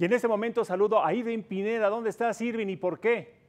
Y en este momento saludo a Irving Pineda. ¿Dónde estás, Irving, y por qué?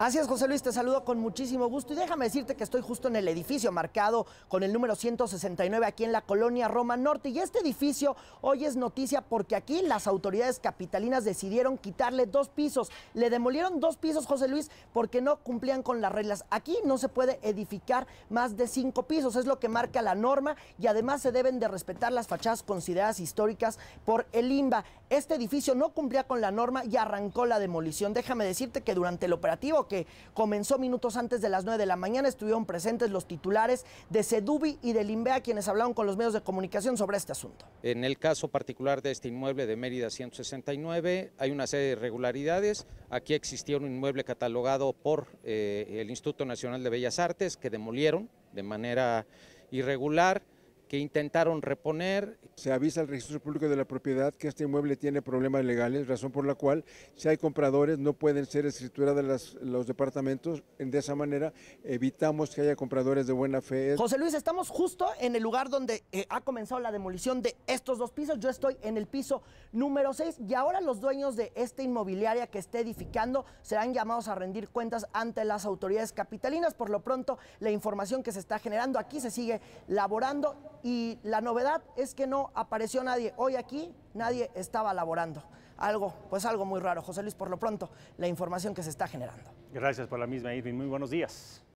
Así es, José Luis, te saludo con muchísimo gusto y déjame decirte que estoy justo en el edificio marcado con el número 169 aquí en la colonia Roma Norte y este edificio hoy es noticia porque aquí las autoridades capitalinas decidieron quitarle dos pisos. Le demolieron dos pisos, José Luis, porque no cumplían con las reglas. Aquí no se puede edificar más de cinco pisos, es lo que marca la norma y además se deben de respetar las fachadas consideradas históricas por el IMBA. Este edificio no cumplía con la norma y arrancó la demolición. Déjame decirte que durante el operativo que comenzó minutos antes de las 9 de la mañana. Estuvieron presentes los titulares de Sedubi y del LIMBEA, quienes hablaron con los medios de comunicación sobre este asunto. En el caso particular de este inmueble de Mérida 169, hay una serie de irregularidades. Aquí existió un inmueble catalogado por eh, el Instituto Nacional de Bellas Artes que demolieron de manera irregular que intentaron reponer. Se avisa al registro público de la propiedad que este inmueble tiene problemas legales, razón por la cual si hay compradores no pueden ser escritura de los departamentos. De esa manera evitamos que haya compradores de buena fe. José Luis, estamos justo en el lugar donde eh, ha comenzado la demolición de estos dos pisos. Yo estoy en el piso número 6 y ahora los dueños de esta inmobiliaria que está edificando serán llamados a rendir cuentas ante las autoridades capitalinas. Por lo pronto, la información que se está generando aquí se sigue laborando y la novedad es que no apareció nadie. Hoy aquí nadie estaba laborando. Algo, pues algo muy raro. José Luis, por lo pronto, la información que se está generando. Gracias por la misma, Irving. Muy buenos días.